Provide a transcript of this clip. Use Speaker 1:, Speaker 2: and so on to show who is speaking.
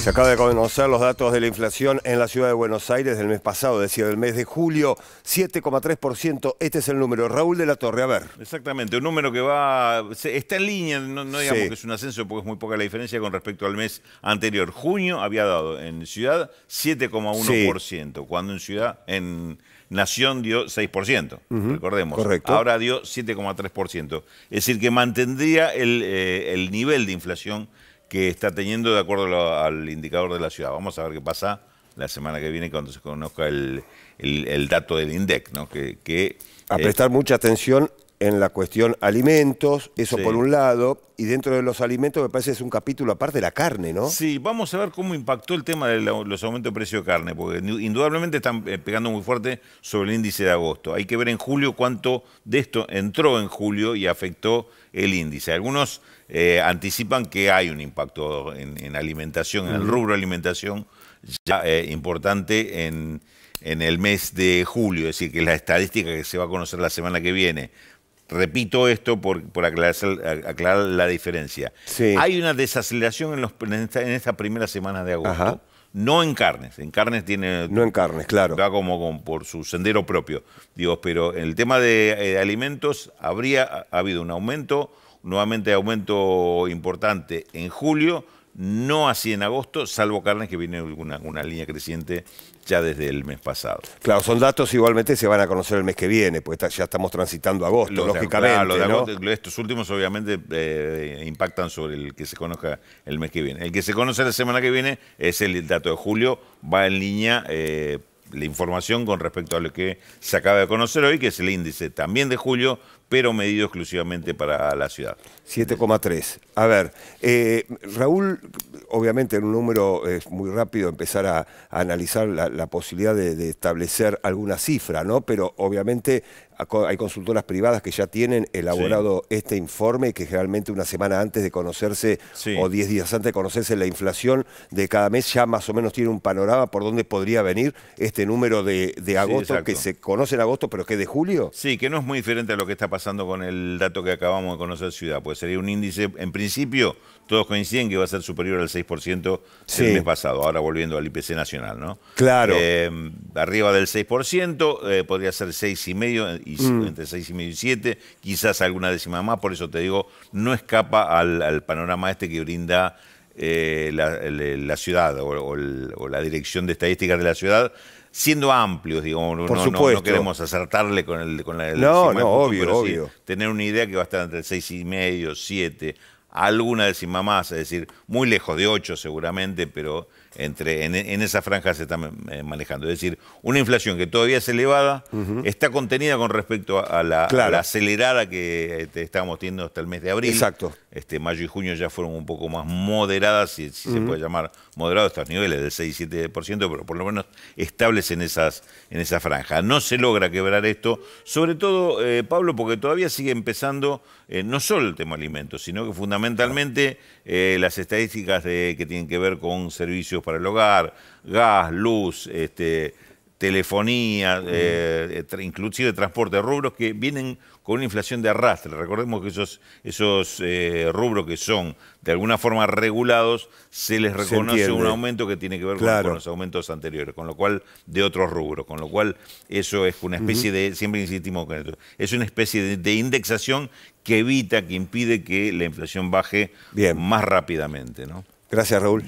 Speaker 1: Se acaba de conocer los datos de la inflación en la ciudad de Buenos Aires del mes pasado, decía del mes de julio, 7,3%. Este es el número. Raúl de la Torre, a ver.
Speaker 2: Exactamente, un número que va. Está en línea, no, digamos que es un ascenso porque es muy poca la diferencia con respecto al mes anterior. Junio había dado en ciudad 7,1%, cuando en ciudad, en Nación dio 6%, recordemos. Correcto. Ahora dio 7,3%. Es decir, que mantendría el, eh, el nivel de inflación que está teniendo de acuerdo al indicador de la ciudad. Vamos a ver qué pasa la semana que viene cuando se conozca el, el, dato del INDEC, ¿no? que, que a prestar
Speaker 1: eh, mucha atención en la cuestión alimentos, eso por un lado, y dentro de los alimentos me parece que es un capítulo aparte de la carne, ¿no? Sí,
Speaker 2: vamos a ver cómo impactó el tema de los aumentos de precio de carne, porque indudablemente están eh, pegando muy fuerte sobre el índice de agosto. Hay que ver en julio cuánto de esto entró en julio y afectó el índice. Algunos eh, anticipan que hay un impacto en, alimentación, en el rubro alimentación, ya eh, importante en en el mes de julio, es decir, que la estadística que se va a conocer la semana que viene Repito esto por, por aclarar, la diferencia. Hay una desaceleración en, los, en, esta, en primera semana de agosto. No en carnes, en carnes tiene... No en carnes, claro. Va como por su sendero propio, digo, pero en el tema de eh, alimentos habría habido un aumento, nuevamente aumento importante en julio, no así en agosto, salvo carnes que viene una, una, línea creciente ya desde el mes pasado. Claro,
Speaker 1: son datos igualmente se van a conocer el mes que viene, pues ya estamos transitando agosto, lógicamente. Ah,
Speaker 2: estos últimos obviamente eh, impactan sobre el que se conozca el mes que viene. El que se conoce la semana que viene es el dato de julio, va en línea eh, la información con respecto a lo que se acaba de conocer hoy, que es el índice también de julio pero medido exclusivamente para la ciudad.
Speaker 1: 7,3. A ver, eh, Raúl, obviamente en un número es eh, muy rápido empezar a, analizar la, posibilidad de, establecer alguna cifra, ¿no? Pero obviamente hay consultoras privadas que ya tienen elaborado este informe que generalmente una semana antes de conocerse o 10 días antes de conocerse la inflación de cada mes ya más o menos tiene un panorama por dónde podría venir este número de, agosto que se conoce en agosto pero que es de
Speaker 2: julio. Sí, que no es muy diferente a lo que está pasando pasando con el dato que acabamos de conocer Ciudad? Pues sería un índice, en principio, todos coinciden que va a ser superior al 6% el mes pasado, ahora volviendo al IPC nacional, ¿no? Claro. Eh, arriba del 6%, eh, podría ser 6,5, y, mm. entre 6,5 y 7, quizás alguna décima más, por eso te digo, no escapa al, al panorama este que brinda eh, la, la, ciudad o, la dirección de estadísticas de la ciudad, siendo amplios, digamos, no, queremos acertarle con el con la, el No, no, obvio, tener una idea que va a estar entre seis y medio, 7, alguna décima más, es decir, muy lejos de 8 seguramente, pero entre en, esa franja se está eh, manejando. Es decir, una inflación que todavía es elevada, está contenida con respecto a la, a la acelerada que eh, estábamos teniendo hasta el mes de abril. Exacto. Este, mayo y junio ya fueron un poco más moderadas, si, se puede llamar moderados estos niveles del 6 y 7%, pero por lo menos estables en, esas, en esa franja. No se logra quebrar esto, sobre todo, eh, Pablo, porque todavía sigue empezando eh, no solo el tema alimentos, sino que fundamentalmente eh, las estadísticas de, que tienen que ver con servicios para el hogar, gas, luz, este, telefonía, eh, eh, inclusive transporte, rubros que vienen con una inflación de arrastre. Recordemos que esos, esos eh, rubros que son de alguna forma regulados, se les reconoce un aumento que tiene que ver con, los aumentos anteriores, con lo cual de otros rubros, con lo cual eso es una especie de, siempre insistimos con esto, es una especie de, indexación que evita, que impide que la inflación baje más rápidamente.
Speaker 1: Gracias, Raúl.